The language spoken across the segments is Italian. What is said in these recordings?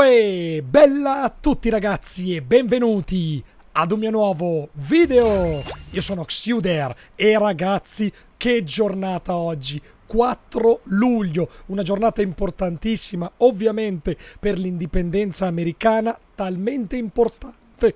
Uè, bella a tutti ragazzi e benvenuti ad un mio nuovo video! Io sono Xuder e ragazzi, che giornata oggi! 4 luglio, una giornata importantissima ovviamente per l'indipendenza americana, talmente importante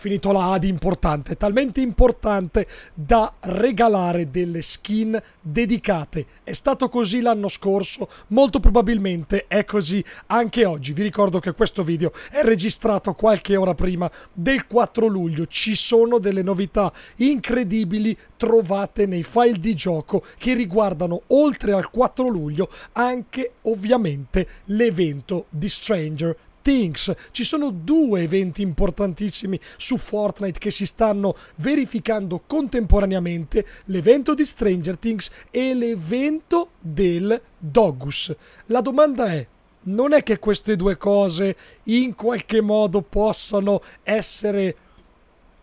finito la A importante, talmente importante da regalare delle skin dedicate. È stato così l'anno scorso, molto probabilmente è così anche oggi. Vi ricordo che questo video è registrato qualche ora prima del 4 luglio. Ci sono delle novità incredibili trovate nei file di gioco che riguardano oltre al 4 luglio anche ovviamente l'evento di Stranger Things. Ci sono due eventi importantissimi su Fortnite che si stanno verificando contemporaneamente, l'evento di Stranger Things e l'evento del Dogus. La domanda è, non è che queste due cose in qualche modo possano essere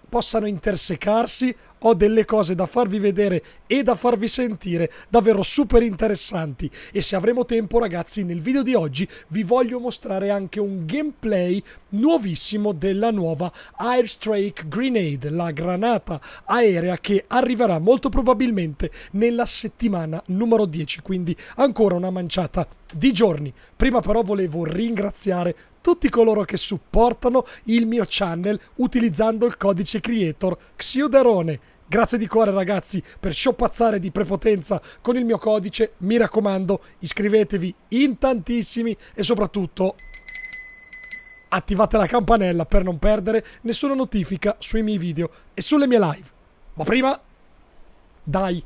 possano intersecarsi, ho delle cose da farvi vedere e da farvi sentire davvero super interessanti e se avremo tempo ragazzi nel video di oggi vi voglio mostrare anche un gameplay nuovissimo della nuova Airstrike Grenade, la granata aerea che arriverà molto probabilmente nella settimana numero 10, quindi ancora una manciata di giorni. Prima però volevo ringraziare tutti coloro che supportano il mio channel utilizzando il codice creator Xiuderone. Grazie di cuore ragazzi per sciopazzare di prepotenza con il mio codice. Mi raccomando, iscrivetevi in tantissimi e soprattutto attivate la campanella per non perdere nessuna notifica sui miei video e sulle mie live. Ma prima, dai,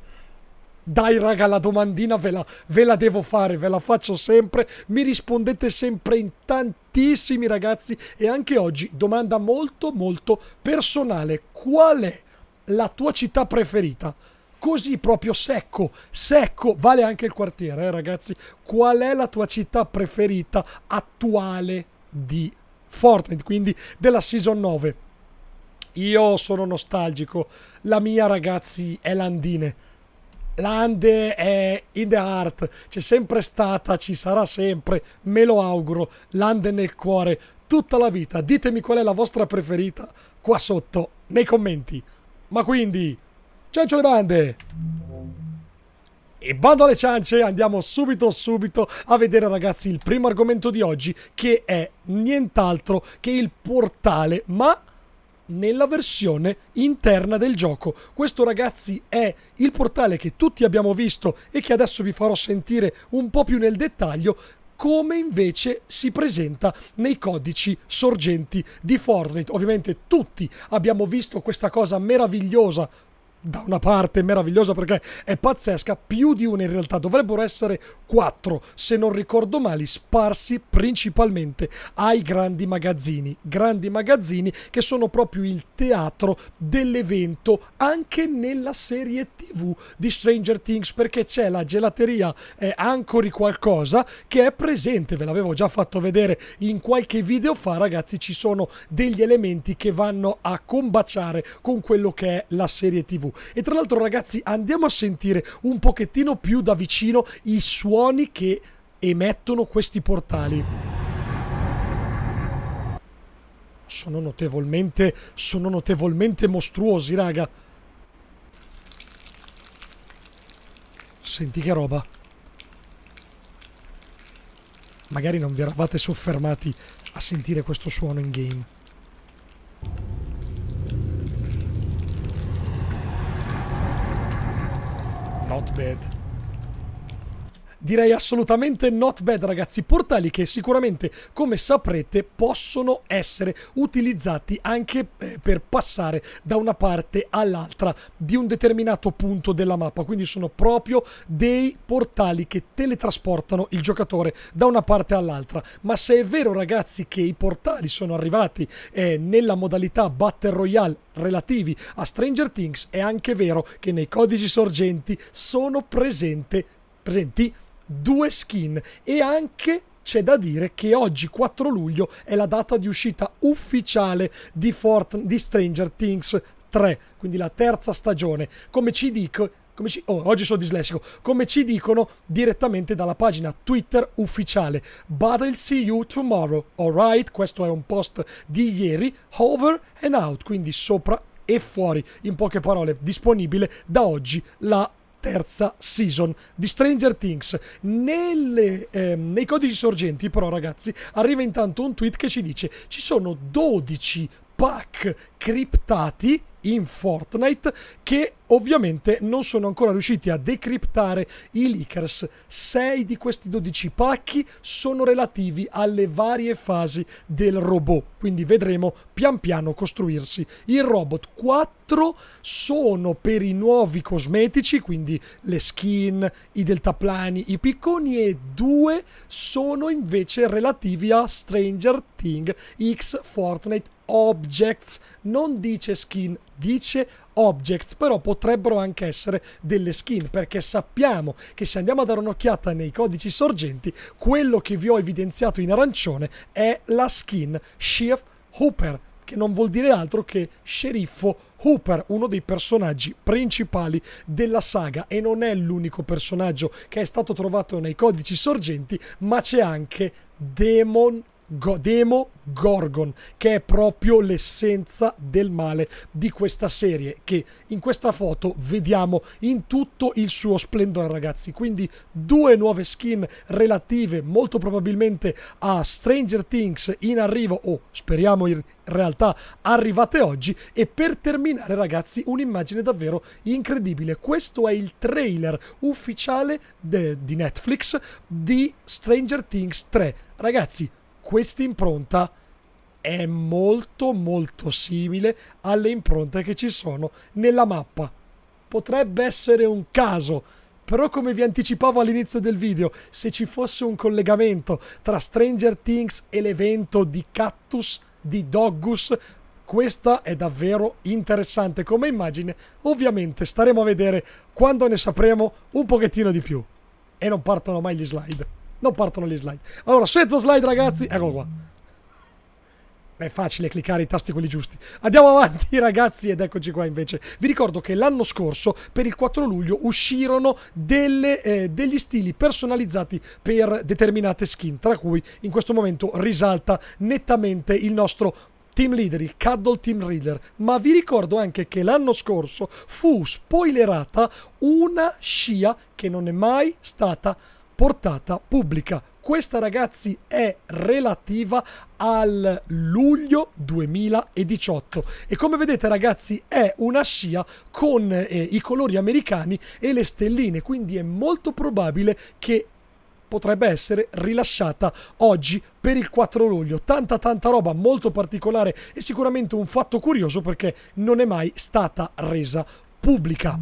dai raga, la domandina ve la, ve la, devo fare, ve la faccio sempre. Mi rispondete sempre in tantissimi ragazzi e anche oggi domanda molto molto personale. Qual è la tua città preferita? Così proprio secco, secco, vale anche il quartiere, eh, ragazzi. Qual è la tua città preferita attuale di Fortnite, quindi della Season 9? Io sono nostalgico. La mia, ragazzi, è Landine l'Ande è in the heart, c'è sempre stata, ci sarà sempre, me lo auguro, l'Ande nel cuore, tutta la vita. Ditemi qual è la vostra preferita qua sotto, nei commenti. Ma quindi, ciancio le bande! E bando alle ciance, andiamo subito subito a vedere ragazzi il primo argomento di oggi che è nient'altro che il portale, ma nella versione interna del gioco. Questo ragazzi è il portale che tutti abbiamo visto e che adesso vi farò sentire un po' più nel dettaglio come invece si presenta nei codici sorgenti di Fortnite. Ovviamente tutti abbiamo visto questa cosa meravigliosa da una parte meravigliosa perché è pazzesca, più di una in realtà, dovrebbero essere quattro, se non ricordo male, sparsi principalmente ai grandi magazzini, grandi magazzini che sono proprio il teatro dell'evento anche nella serie TV di Stranger Things perché c'è la gelateria eh, Ancori qualcosa che è presente, ve l'avevo già fatto vedere in qualche video fa, ragazzi, ci sono degli elementi che vanno a combaciare con quello che è la serie TV e tra l'altro ragazzi andiamo a sentire un pochettino più da vicino i suoni che emettono questi portali. Sono notevolmente, sono notevolmente mostruosi raga. Senti che roba. Magari non vi eravate soffermati a sentire questo suono in game. out bed. direi assolutamente not bad ragazzi, portali che sicuramente come saprete possono essere utilizzati anche eh, per passare da una parte all'altra di un determinato punto della mappa, quindi sono proprio dei portali che teletrasportano il giocatore da una parte all'altra, ma se è vero ragazzi che i portali sono arrivati eh, nella modalità Battle Royale relativi a Stranger Things, è anche vero che nei codici sorgenti sono presente, presenti due skin e anche c'è da dire che oggi 4 luglio è la data di uscita ufficiale di, Fortnite, di Stranger Things 3, quindi la terza stagione. Come ci dico, come ci, oh, oggi sono dislessico, come ci dicono direttamente dalla pagina Twitter ufficiale. But I'll see you tomorrow, alright? Questo è un post di ieri, over and out, quindi sopra e fuori, in poche parole, disponibile da oggi la terza season di Stranger Things. Nelle, eh, nei codici sorgenti, però, ragazzi, arriva intanto un tweet che ci dice: ci sono 12 pack criptati in Fortnite che ovviamente non sono ancora riusciti a decriptare i leakers. 6 di questi 12 pacchi sono relativi alle varie fasi del robot, quindi vedremo pian piano costruirsi il robot. 4 sono per i nuovi cosmetici, quindi le skin, i deltaplani, i picconi e 2 sono invece relativi a Stranger Things X Fortnite objects, non dice skin, dice objects, però potrebbero anche essere delle skin, perché sappiamo che se andiamo a dare un'occhiata nei codici sorgenti, quello che vi ho evidenziato in arancione è la skin Shift Hooper, che non vuol dire altro che sceriffo Hooper, uno dei personaggi principali della saga e non è l'unico personaggio che è stato trovato nei codici sorgenti, ma c'è anche Demon Godemo Gorgon, che è proprio l'essenza del male di questa serie, che in questa foto vediamo in tutto il suo splendore, ragazzi. Quindi due nuove skin relative molto probabilmente a Stranger Things in arrivo, o speriamo in realtà arrivate oggi. E per terminare, ragazzi, un'immagine davvero incredibile. Questo è il trailer ufficiale di Netflix di Stranger Things 3. Ragazzi, questa impronta è molto molto simile alle impronte che ci sono nella mappa. Potrebbe essere un caso, però come vi anticipavo all'inizio del video, se ci fosse un collegamento tra Stranger Things e l'evento di Cactus di Doggus, questa è davvero interessante come immagine. Ovviamente staremo a vedere quando ne sapremo un pochettino di più. E non partono mai gli slide. Non partono gli slide. Allora, senza slide, ragazzi, eccolo qua. È facile cliccare i tasti quelli giusti. Andiamo avanti ragazzi ed eccoci qua invece. Vi ricordo che l'anno scorso per il 4 luglio uscirono delle, eh, degli stili personalizzati per determinate skin, tra cui in questo momento risalta nettamente il nostro team leader, il Cuddle Team Reader. ma vi ricordo anche che l'anno scorso fu spoilerata una scia che non è mai stata portata pubblica. Questa ragazzi è relativa al luglio 2018 e come vedete ragazzi è una scia con eh, i colori americani e le stelline quindi è molto probabile che potrebbe essere rilasciata oggi per il 4 luglio. Tanta tanta roba molto particolare e sicuramente un fatto curioso perché non è mai stata resa pubblica.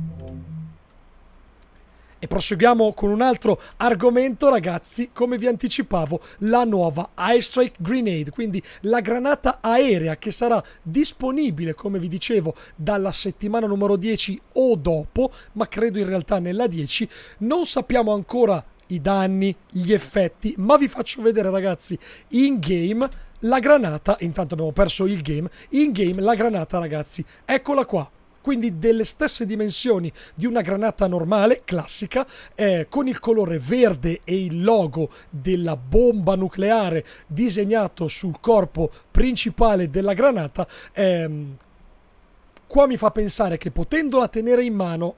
E proseguiamo con un altro argomento, ragazzi. Come vi anticipavo, la nuova Air Strike Grenade, quindi la granata aerea che sarà disponibile, come vi dicevo, dalla settimana numero 10 o dopo, ma credo in realtà nella 10. Non sappiamo ancora i danni, gli effetti, ma vi faccio vedere, ragazzi, in game la granata. Intanto abbiamo perso il game. In game la granata, ragazzi, eccola qua quindi delle stesse dimensioni di una granata normale, classica, eh, con il colore verde e il logo della bomba nucleare disegnato sul corpo principale della granata, ehm, qua mi fa pensare che potendola tenere in mano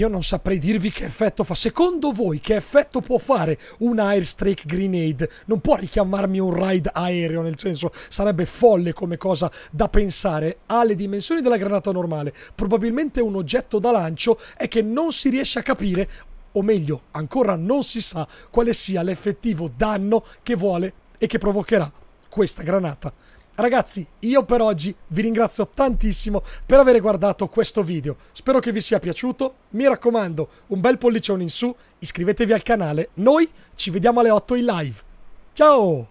io non saprei dirvi che effetto fa. Secondo voi che effetto può fare un airstrike grenade? Non può richiamarmi un raid aereo, nel senso sarebbe folle come cosa da pensare. Ha le dimensioni della granata normale, probabilmente un oggetto da lancio è che non si riesce a capire o meglio, ancora non si sa quale sia l'effettivo danno che vuole e che provocherà questa granata. Ragazzi, io per oggi vi ringrazio tantissimo per aver guardato questo video. Spero che vi sia piaciuto. Mi raccomando, un bel pollicione in su, iscrivetevi al canale. Noi ci vediamo alle 8 in live. Ciao!